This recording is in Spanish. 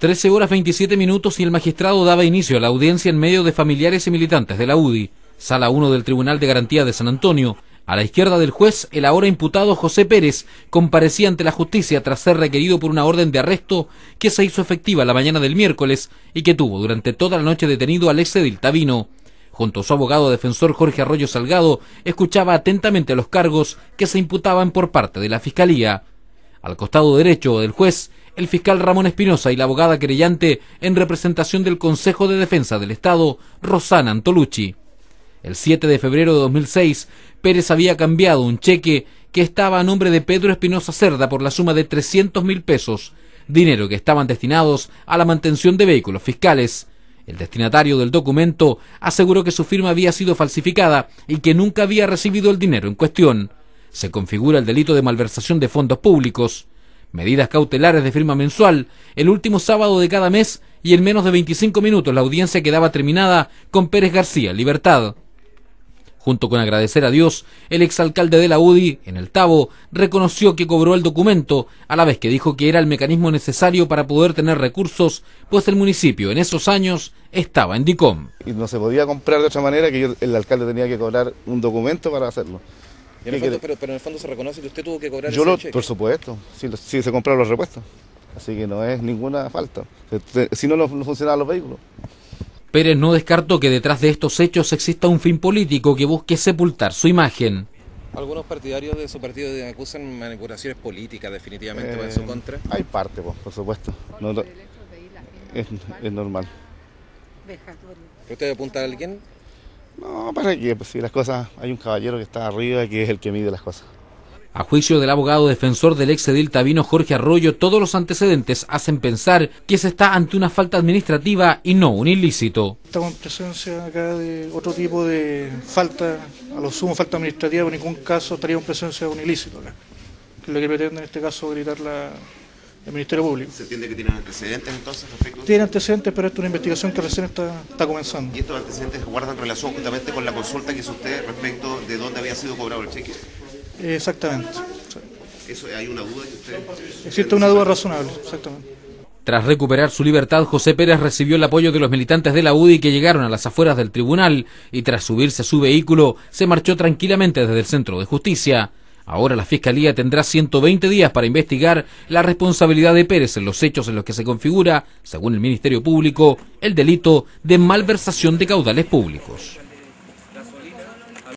13 horas 27 minutos y el magistrado daba inicio a la audiencia en medio de familiares y militantes de la UDI, sala 1 del Tribunal de Garantía de San Antonio. A la izquierda del juez, el ahora imputado José Pérez comparecía ante la justicia tras ser requerido por una orden de arresto que se hizo efectiva la mañana del miércoles y que tuvo durante toda la noche detenido al ex edil Tabino. Junto a su abogado defensor Jorge Arroyo Salgado, escuchaba atentamente los cargos que se imputaban por parte de la Fiscalía. Al costado derecho del juez, el fiscal Ramón Espinosa y la abogada querellante en representación del Consejo de Defensa del Estado, Rosana Antolucci. El 7 de febrero de 2006, Pérez había cambiado un cheque que estaba a nombre de Pedro Espinosa Cerda por la suma de 300 mil pesos, dinero que estaban destinados a la mantención de vehículos fiscales. El destinatario del documento aseguró que su firma había sido falsificada y que nunca había recibido el dinero en cuestión se configura el delito de malversación de fondos públicos. Medidas cautelares de firma mensual, el último sábado de cada mes y en menos de 25 minutos la audiencia quedaba terminada con Pérez García, libertad. Junto con agradecer a Dios, el exalcalde de la UDI, en el Tabo, reconoció que cobró el documento, a la vez que dijo que era el mecanismo necesario para poder tener recursos, pues el municipio en esos años estaba en DICOM. Y no se podía comprar de otra manera que el alcalde tenía que cobrar un documento para hacerlo pero, en el fondo se reconoce que usted tuvo que cobrar Yo lo, Por supuesto, si, se compraron los repuestos. Así que no es ninguna falta. Si no, no, funcionaban los vehículos. Pérez no descartó que detrás de estos hechos exista un fin político que busque sepultar su imagen. Algunos partidarios de su partido acusan manipulaciones políticas definitivamente en su eh, contra. Hay parte, pues, por supuesto. es, es normal. ¿Usted apunta a alguien? No, ¿para que, Pues si las cosas, hay un caballero que está arriba que es el que mide las cosas. A juicio del abogado defensor del ex edil tabino Jorge Arroyo, todos los antecedentes hacen pensar que se está ante una falta administrativa y no un ilícito. Estamos en presencia acá de otro tipo de falta, a lo sumo falta administrativa, en ningún caso estaría en presencia de un ilícito acá. lo que pretende en este caso gritar la, el Ministerio Público. ¿Se entiende que tiene antecedentes entonces respecto Tiene antecedentes, pero esta es una investigación que recién está, está comenzando. ¿Y estos antecedentes guardan relación justamente con la consulta que hizo usted respecto de dónde había sido cobrado el cheque? Exactamente. Eso, ¿Hay una duda que usted... Existe una duda razonable, exactamente. Tras recuperar su libertad, José Pérez recibió el apoyo de los militantes de la UDI que llegaron a las afueras del tribunal y tras subirse a su vehículo se marchó tranquilamente desde el centro de justicia. Ahora la Fiscalía tendrá 120 días para investigar la responsabilidad de Pérez en los hechos en los que se configura, según el Ministerio Público, el delito de malversación de caudales públicos.